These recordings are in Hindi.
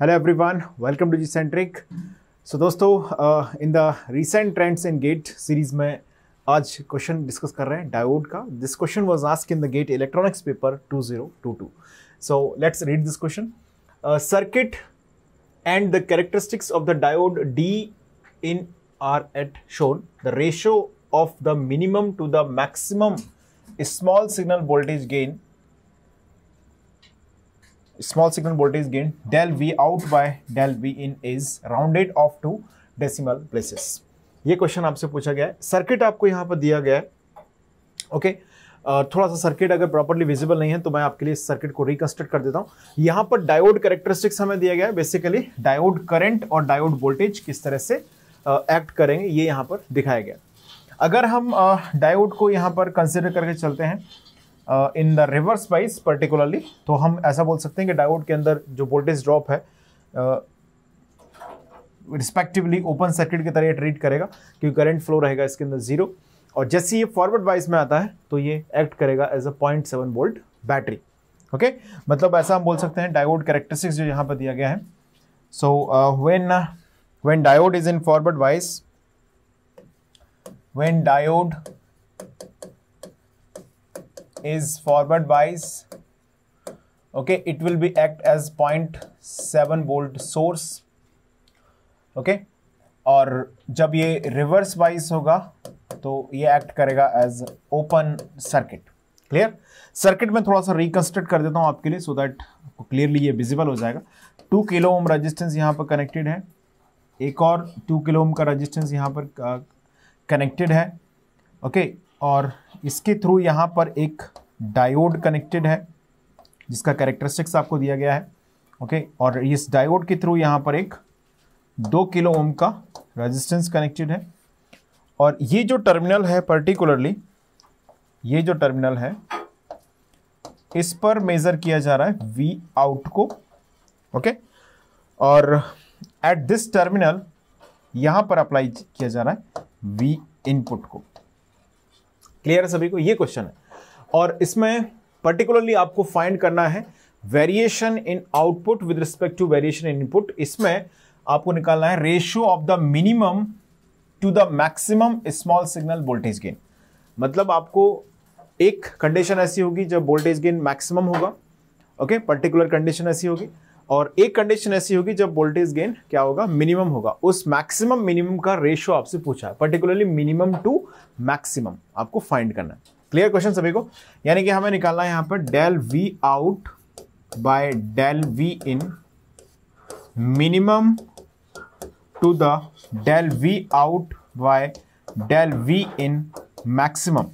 Hello everyone welcome to G centric so दोस्तों in the recent trends in GATE series में आज क्वेश्चन डिस्कस कर रहे हैं डायोड का this question was asked in the GATE electronics paper two two zero two so let's read this question circuit and the characteristics of the diode D in are at shown the ratio of the minimum to the maximum small signal voltage gain small signal voltage gain del V out by del V in is rounded off to decimal places. ये क्वेश्चन आपसे पूछा गया है सर्किट आपको यहाँ पर दिया गया है ओके okay? uh, थोड़ा सा सर्किट अगर प्रॉपरली विजिबल नहीं है तो मैं आपके लिए सर्किट को रिकंस्ट्रक्ट कर देता हूँ यहाँ पर डायोड कैरेक्टरिस्टिक्स हमें दिया गया है बेसिकली डायोड करंट और डायोड वोल्टेज किस तरह से एक्ट uh, करेंगे ये यहाँ पर दिखाया गया अगर हम डायोड uh, को यहाँ पर कंसिडर करके चलते हैं in the reverse spice particularly तो हम ऐसा बोल सकते हैं कि डायोड के अंदर जो वोल्टेज ड्रॉप है रिस्पेक्टिवली ओपन सर्किट की तरह ट्रीट करेगा क्योंकि करंट फ्लो रहेगा इसके अंदर जीरो और जैसे ये फॉरवर्ड वाइज में आता है तो ये एक्ट करेगा as a point seven volt battery okay मतलब ऐसा हम बोल सकते हैं डायोड कैरेक्टरिस्टिक्स जो यहाँ पर दिया गया है so when when diode is in forward wise when diode is forward bias okay it will be act as 0.7 volt source okay और जब ये रिवर्स वाइज होगा तो ये एक्ट करेगा as open circuit clear circuit में थोड़ा सा रिकंस्ट्रक्ट कर देता हूँ आपके लिए सो दैट आपको क्लियरली ये विजिबल हो जाएगा टू किलो ओम रजिस्टेंस यहाँ पर कनेक्टेड है एक और टू किलो ओम का रजिस्टेंस यहाँ पर कनेक्टेड uh, है ओके और इसके थ्रू यहाँ पर एक डायोड कनेक्टेड है जिसका कैरेक्टरिस्टिक्स आपको दिया गया है ओके और इस डायोड के थ्रू यहाँ पर एक दो किलो ओम का रेजिस्टेंस कनेक्टेड है और ये जो टर्मिनल है पर्टिकुलरली ये जो टर्मिनल है इस पर मेज़र किया जा रहा है वी आउट को ओके और एट दिस टर्मिनल यहां पर अप्लाई किया जा रहा है वी इनपुट को क्लियर है सभी को ये क्वेश्चन है और इसमें पर्टिकुलरली आपको फाइंड करना है variation in output with respect to variation in input इसमें आपको निकालना है ratio of the minimum to the maximum small signal voltage gain मतलब आपको एक कंडीशन ऐसी होगी जब वोल्टेज गेन मैक्सिमम होगा ओके पर्टिकुलर कंडीशन ऐसी होगी और एक कंडीशन ऐसी होगी जब वोल्टेज गेन क्या होगा मिनिमम होगा उस मैक्सिमम मिनिमम का रेशियो आपसे पूछा है पर्टिकुलरली मिनिमम टू मैक्सिमम आपको फाइंड करना है क्लियर क्वेश्चन सभी को यानी कि हमें निकालना है यहां पर del V out by del V in minimum to the del V out by del V in maximum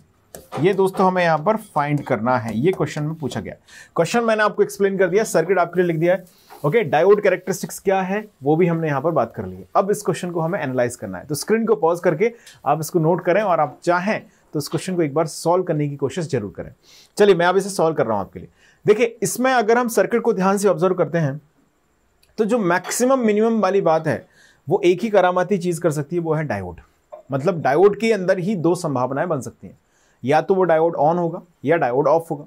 ये दोस्तों हमें यहां पर फाइंड करना है ये क्वेश्चन में पूछा गया क्वेश्चन मैंने आपको एक्सप्लेन कर दिया सर्किट आपके लिए लिख दिया है ओके डायोड कैरेक्टरिस्टिक्स क्या है वो भी हमने यहाँ पर बात कर ली अब इस क्वेश्चन को हमें एनालाइज करना है तो स्क्रीन को पॉज करके आप इसको नोट करें और आप चाहें तो इस क्वेश्चन को एक बार सॉल्व करने की कोशिश जरूर करें चलिए मैं अब इसे सॉल्व कर रहा हूँ आपके लिए देखिए इसमें अगर हम सर्किट को ध्यान से ऑब्जर्व करते हैं तो जो मैक्सिमम मिनिमम वाली बात है वो एक ही करामाती चीज़ कर सकती है वो है डायोड मतलब डायोड के अंदर ही दो संभावनाएं बन सकती हैं या तो वो डायोड ऑन होगा या डायोड ऑफ होगा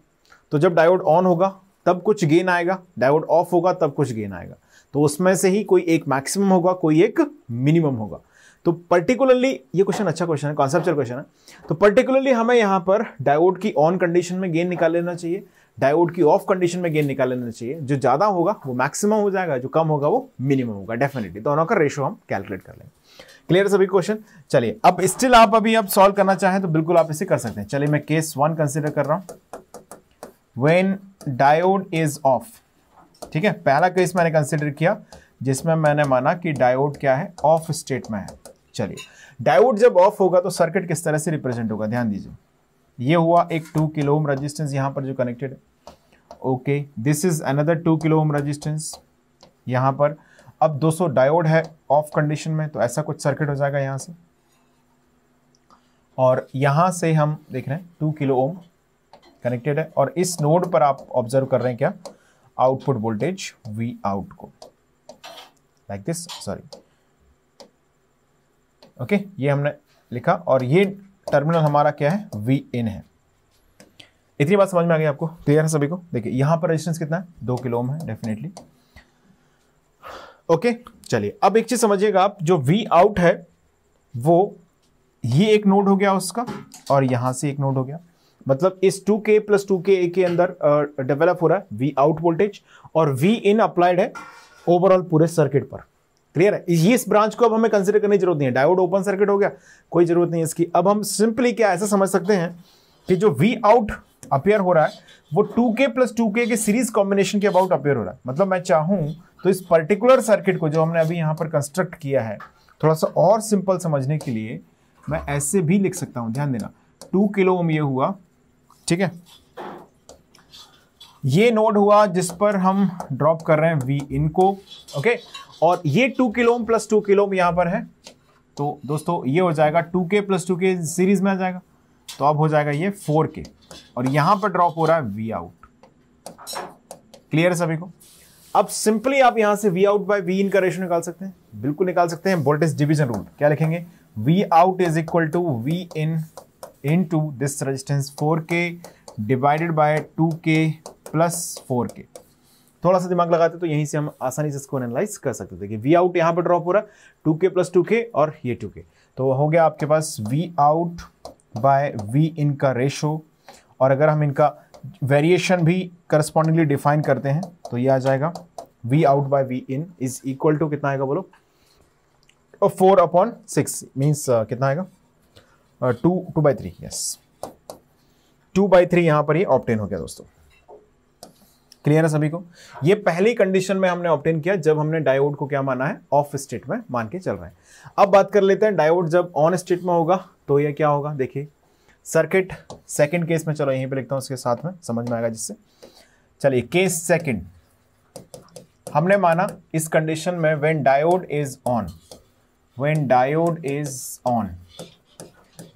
तो जब डायोड ऑन होगा तब कुछ गेन आएगा डायोड ऑफ होगा तब कुछ गेन आएगा तो उसमें से ही कोई एक मैक्सिमम होगा कोई एक मिनिमम होगा तो पर्टिकुलरली ये क्वेश्चन अच्छा क्वेश्चन है कॉन्सेप्चुअल क्वेश्चन है तो पर्टिकुलरली हमें यहाँ पर डायोड की ऑन कंडीशन में गेन निकाल लेना चाहिए डायोड की ऑफ कंडीशन में गेन निकाल लेना चाहिए जो ज़्यादा होगा वो मैक्सिमम हो जाएगा जो कम होगा वो मिनिमम होगा डेफिनेटली दोनों का रेशो हम कैलकुलेट कर लेंगे क्लियर सभी क्वेश्चन चलिए अब स्टिल आप अभी अब सॉल्व करना चाहें तो बिल्कुल आप इसे कर सकते हैं चलिए मैं केस वन कंसिडर कर रहा हूँ व्हेन डायोड इज ऑफ ठीक है पहला केस मैंने कंसिडर किया जिसमें मैंने माना कि डायोड क्या है ऑफ स्टेट में है चलिए डायोड जब ऑफ होगा तो सर्किट किस तरह से रिप्रेजेंट होगा ध्यान दीजिए ये हुआ एक टू किलो ओम रजिस्टेंस यहां पर जो कनेक्टेड है okay this is another two kilo ohm resistance यहां पर अब 200 डायोड है ऑफ कंडीशन में तो ऐसा कुछ सर्किट हो जाएगा यहां से और यहां से हम देख रहे हैं टू किलो ओम कनेक्टेड है और इस नोड पर आप ऑब्जर्व कर रहे हैं क्या आउटपुट वोल्टेज वी आउट को लाइक दिस सॉरी ओके ये हमने लिखा और ये टर्मिनल हमारा क्या है वी इन है इतनी बात समझ में आ गई आपको क्लियर है सभी को देखिए यहां पर रेजिस्टेंस कितना है दो किलो ओम है डेफिनेटली ओके चलिए अब एक चीज समझिएगा आप जो वी आउट है वो ये एक नोड हो गया उसका और यहां से एक नोड हो गया मतलब इस टू के प्लस टू के ए के अंदर डेवलप हो रहा है वी आउट वोल्टेज और वी इन अप्लाइड है ओवरऑल पूरे सर्किट पर क्लियर है ये इस ब्रांच को अब हमें कंसिडर करने की जरूरत नहीं है डायोड ओपन सर्किट हो गया कोई जरूरत नहीं है इसकी अब हम सिंपली क्या ऐसा समझ सकते हैं कि जो वी आउट अपेयर हो रहा है वो टू के प्लस टू के, के सीरीज कॉम्बिनेशन के अबाउट अपेयर हो रहा है मतलब मैं चाहूँ तो इस पर्टिकुलर सर्किट को जो हमने अभी यहाँ पर कंस्ट्रक्ट किया है थोड़ा सा और सिंपल समझने के लिए मैं ऐसे भी लिख सकता हूँ ध्यान देना टू किलो ओम ये हुआ ठीक है ये नोड हुआ जिस पर हम ड्रॉप कर रहे हैं वी इन को ओके और ये two kilohm plus two kilohm यहां पर है तो दोस्तों ये हो जाएगा टू के प्लस टू के सीरीज में आ जाएगा तो अब हो जाएगा ये फोर के और यहां पर ड्रॉप हो रहा है वी आउट क्लियर है सभी को अब सिंपली आप यहां से V out by V in का रेशो निकाल सकते हैं बिल्कुल निकाल सकते हैं वोल्टेज डिविजन रूल क्या लिखेंगे V out is equal to V in into this resistance four K divided by two K plus four K थोड़ा सा दिमाग लगाते तो यहीं से हम आसानी से इसको एनालाइज कर सकते थे कि वी आउट यहाँ पर ड्रॉप हो रहा है टू के प्लस टू के और ये टू के तो हो गया आपके पास V out by V in का रेशो और अगर हम इनका वेरिएशन भी करस्पॉन्डिंगली डिफाइन करते हैं तो ये आ जाएगा V out by V in is equal to कितना आएगा बोलो फोर अपॉन सिक्स मीन्स कितना आएगा two two by three yes two by three यहां पर ये ऑप्टेन हो गया दोस्तों क्लियर है सभी को ये पहली कंडीशन में हमने ऑप्टेन किया जब हमने डायोड को क्या माना है ऑफ स्टेट में मान के चल रहे हैं अब बात कर लेते हैं डायोड जब ऑन स्टेट में होगा तो ये क्या होगा देखिए सर्किट सेकंड केस में चलो यहीं पे लिखता हूं उसके साथ में समझ में आएगा जिससे चलिए केस सेकंड हमने माना इस कंडीशन में when diode is on when diode is on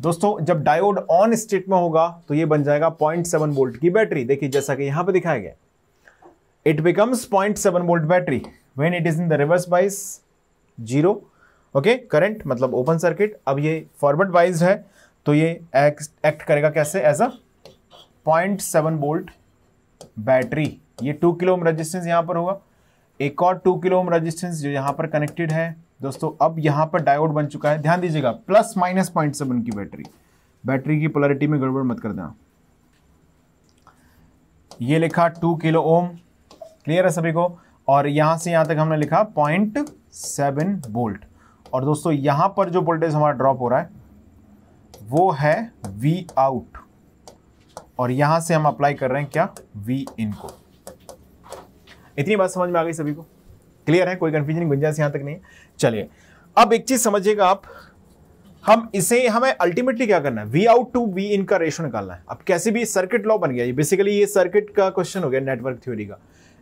दोस्तों जब डायोड ऑन स्टेट में होगा तो ये बन जाएगा 0.7 वोल्ट की बैटरी देखिए जैसा कि यहां पर दिखाया गया it becomes 0.7 volt battery when it is in the reverse wise zero okay current मतलब ओपन सर्किट अब ये फॉरवर्ड वाइज है तो ये एक्ट करेगा कैसे as a seven volt battery ये टू किलो रजिस्टेंस यहां पर होगा एक और टू किलो रजिस्टेंस जो यहां पर कनेक्टेड है दोस्तों अब यहां पर डायोड बन चुका है ध्यान दीजिएगा प्लस माइनस पॉइंट सेवन की बैटरी बैटरी की पोलरिटी में गड़बड़ मत कर देना ये लिखा टू किलो ओम क्लियर है सभी को और यहां से यहां तक हमने लिखा पॉइंट सेवन वोल्ट और दोस्तों यहां पर जो वोल्टेज हमारा ड्रॉप हो रहा है वो है वी आउट और यहां से हम अप्लाई कर रहे हैं क्या वी इन को इतनी बात समझ में आ गई सभी को क्लियर है कोई कंफ्यूजन गुंजाइश यहां तक नहीं चलिए अब एक चीज समझिएगा आप हम इसे हमें अल्टीमेटली क्या करना है V out to V in का रेशो निकालना है अब कैसे भी सर्किट लॉ बन गया ये बेसिकली ये सर्किट का क्वेश्चन हो गया नेटवर्क थ्योरी का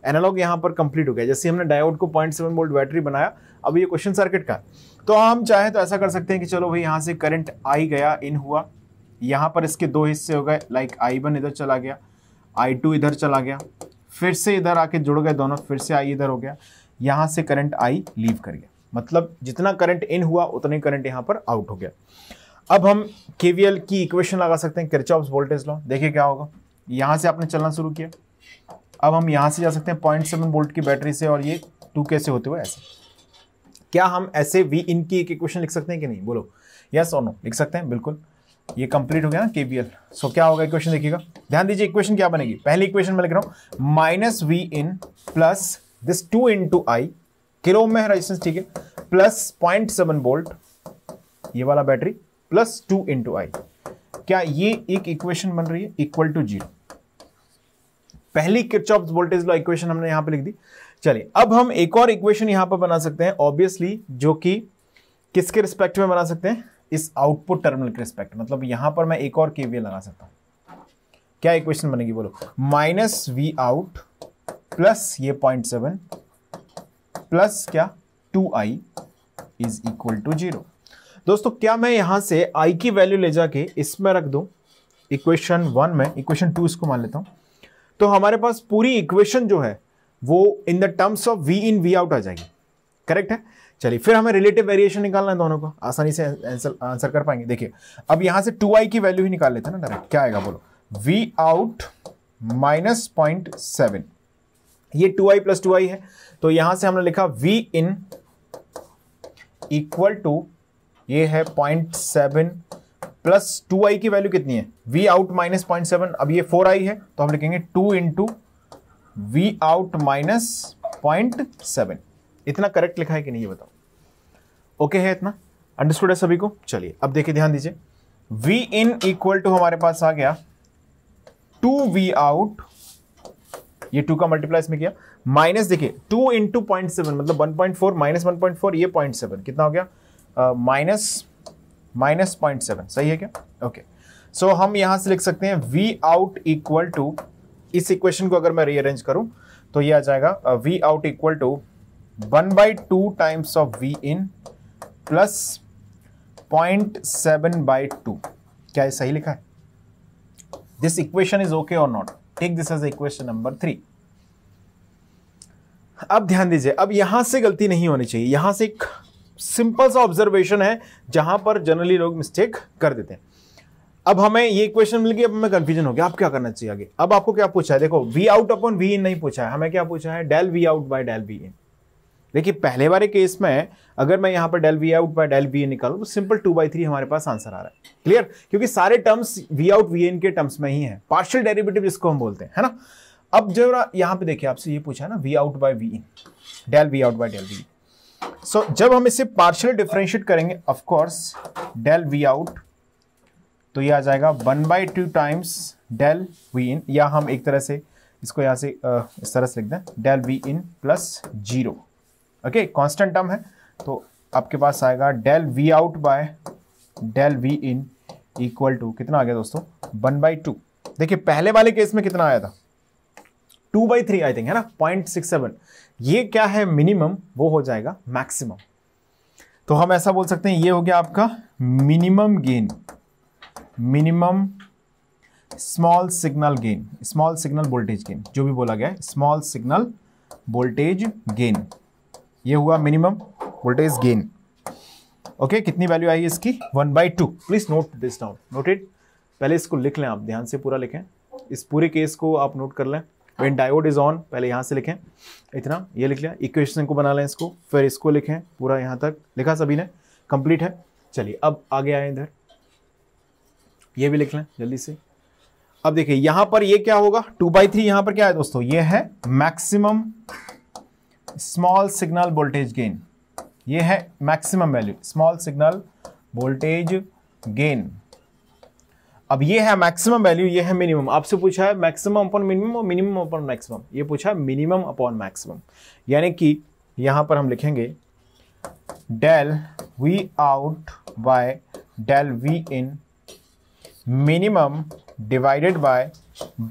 एनालॉग यहां पर कंप्लीट हो गया जैसे हमने डायोड को पॉइंट सेवन वोल्ट बैटरी बनाया अब ये क्वेश्चन सर्किट का तो हम चाहे तो ऐसा कर सकते हैं कि चलो भाई यहाँ से करंट आई गया इन हुआ यहाँ पर इसके दो हिस्से हो गए लाइक आई वन इधर चला गया आई टू इधर चला गया फिर से इधर आके जुड़ गए दोनों फिर से आई इधर हो गया यहां से करंट आई लीव कर गया मतलब जितना करंट इन हुआ उतना ही करंट यहां पर आउट हो गया अब हम केवीएल की इक्वेशन लगा सकते हैं किरचॉप्स वोल्टेज लॉ देखिए क्या होगा यहां से आपने चलना शुरू किया अब हम यहां से जा सकते हैं पॉइंट सेवन वोल्ट की बैटरी से और ये टू कैसे होते हुए ऐसे क्या हम ऐसे वी इन की एक इक्वेशन लिख सकते हैं कि नहीं बोलो यस और नो लिख सकते हैं बिल्कुल ये कंप्लीट हो गया ना केवीएल सो क्या होगा इक्वेशन देखिएगा ध्यान दीजिए इक्वेशन क्या बनेगी पहली इक्वेशन में लिख रहा हूँ minus V in plus this two into I kilo में है रजिस्टेंस ठीक है प्लस पॉइंट सेवन बोल्ट ये वाला battery plus two into I क्या ये एक इक्वेशन बन रही है इक्वल टू जीरो पहली किरचॉप वोल्टेज लॉ इक्वेशन हमने यहां पे लिख दी चलिए अब हम एक और इक्वेशन यहां पर बना सकते हैं ऑब्वियसली जो कि किसके रिस्पेक्ट में बना सकते हैं इस आउटपुट टर्मिनल के रिस्पेक्ट मतलब यहां पर मैं एक और केवीए लगा सकता हूं क्या इक्वेशन बनेगी बोलो माइनस वी आउट प्लस ये पॉइंट सेवन प्लस क्या two I is equal to zero दोस्तों क्या मैं यहां से आई की वैल्यू ले जाके इसमें रख दू इक्वेशन वन में इक्वेशन टू इसको मान लेता हूं तो हमारे पास पूरी इक्वेशन जो है वो in the terms of V in V out आ जाएगी करेक्ट है चलिए फिर हमें रिलेटिव वेरिएशन निकालना है दोनों को आसानी से आंसर आंसर कर पाएंगे देखिए अब यहां से टू आई की वैल्यू ही निकाल लेते हैं ना डायरेक्ट क्या आएगा बोलो V out minus point seven ये two I plus two I है तो यहां से हमने लिखा वी इन इक्वल टू ये है point seven plus two I की वैल्यू कितनी है V out minus point seven अब ये फोर आई है तो हम लिखेंगे two into V out minus point seven इतना करेक्ट लिखा है कि नहीं ये बताओ ओके है इतना अंडरस्टूड है सभी को चलिए अब देखिए ध्यान दीजिए वी इन इक्वल टू हमारे पास आ गया टू वी आउट ये टू का मल्टीप्लाई इसमें किया माइनस देखिए टू इंटू पॉइंट सेवन मतलब one point four minus one point four ये पॉइंट सेवन कितना हो गया माइनस माइनस पॉइंट सेवन सही है क्या ओके okay. सो so, हम यहां से लिख सकते हैं वी आउट इक्वल टू इस इक्वेशन को अगर मैं रीअरेंज करूं तो ये आ जाएगा V out equal to one by two times of V in plus point seven by two क्या ये सही लिखा है दिस इक्वेशन इज ओके और not take this as equation number three अब ध्यान दीजिए अब यहां से गलती नहीं होनी चाहिए यहां से एक सिंपल सा ऑब्जर्वेशन है जहां पर जनरली लोग मिस्टेक कर देते हैं अब हमें ये इक्वेशन मिल गई अब हमें कंफ्यूजन हो गया आप क्या करना चाहिए आगे अब आपको क्या पूछा है देखो V out upon V in नहीं पूछा है हमें क्या पूछा है del V out by del V in देखिए पहले वाले केस में अगर मैं यहां पर del V out by del V in निकालू तो सिंपल टू बाई थ्री हमारे पास आंसर आ रहा है क्लियर क्योंकि सारे terms V out V in के टर्म्स में ही है पार्शियल डेरिवेटिव जिसको हम बोलते हैं है ना अब जो यहां पे देखिए आपसे ये पूछा ना V out by V in del V out by del V so जब हम इसे पार्शियल डिफ्रेंशिएट करेंगे ऑफकोर्स डेल वी आउट तो ये आ जाएगा one by two times del V in या हम एक तरह से इसको यहां से इस तरह से लिख दें del V in plus zero okay constant term है तो आपके पास आएगा del V out by del V in equal to कितना आ गया दोस्तों वन बाई टू देखिए पहले वाले केस में कितना आया था two by three I think है ना पॉइंट सिक्स सेवन ये क्या है मिनिमम वो हो जाएगा मैक्सिमम तो हम ऐसा बोल सकते हैं ये हो गया आपका minimum gain minimum small signal gain small signal voltage gain जो भी बोला गया स्मॉल सिग्नल वोल्टेज गेन ये हुआ मिनिमम वोल्टेज गेन ओके कितनी वैल्यू आई इसकी one by two please note this down noted पहले इसको लिख लें आप ध्यान से पूरा लिखें इस पूरे केस को आप नोट कर लें वेन डायोड इज ऑन पहले यहाँ से लिखें इतना ये लिख लिया इक्वेशन को बना लें इसको फिर इसको लिखें पूरा यहाँ तक लिखा सभी ने कंप्लीट है चलिए अब आगे आए इधर ये भी लिख लें जल्दी से अब देखिए यहाँ पर ये क्या होगा टू बाई थ्री यहाँ पर क्या है दोस्तों ये है maximum small signal voltage gain ये है maximum value small signal voltage gain अब ये है मैक्सिमम वैल्यू ये है मिनिमम आपसे पूछा है मैक्सिमम अपॉन मिनिमम और मिनिमम अपॉन मैक्सिमम ये पूछा है मिनिमम अपॉन मैक्सिमम यानी कि यहां पर हम लिखेंगे del V out by del V in minimum divided by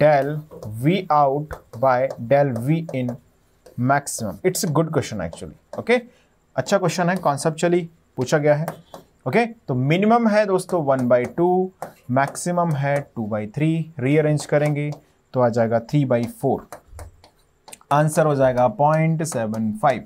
del V out by del V in maximum it's a good question actually okay अच्छा क्वेश्चन है कॉन्सेप्चुअली पूछा गया है ओके okay? तो मिनिमम है दोस्तों वन बाई टू मैक्सिमम है टू बाई थ्री रीअरेंज करेंगे तो आ जाएगा थ्री बाई फोर आंसर हो जाएगा point seven five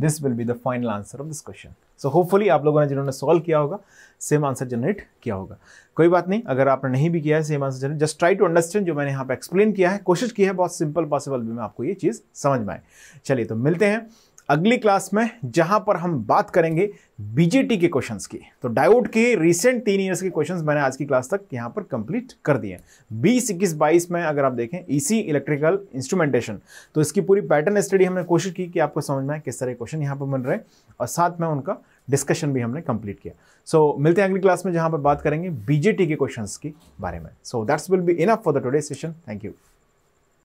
this will be the final answer of this question so hopefully आप लोगों ने जिन्होंने सॉल्व किया होगा सेम आंसर जनरेट किया होगा कोई बात नहीं अगर आपने नहीं भी किया है same answer generate just try to understand जो मैंने यहाँ पे एक्सप्लेन किया है कोशिश की है बहुत सिंपल पॉसिबल भी मैं आपको ये चीज़ समझ में आए चलिए तो मिलते हैं अगली क्लास में जहां पर हम बात करेंगे बीजेटी के क्वेश्चंस की तो डायोड के रिसेंट तीन ईयर्स के क्वेश्चंस मैंने आज की क्लास तक यहां पर कंप्लीट कर दिए बीस इक्कीस बाईस में अगर आप देखें इसी इलेक्ट्रिकल इंस्ट्रूमेंटेशन तो इसकी पूरी पैटर्न स्टडी हमने कोशिश की कि आपको समझ में किस तरह क्वेश्चन यहां पर बन रहे हैं और साथ में उनका डिस्कशन भी हमने कंप्लीट किया सो so, मिलते हैं अगली क्लास में जहां पर बात करेंगे बीजेटी के क्वेश्चंस के बारे में so that's will be enough for the today session thank you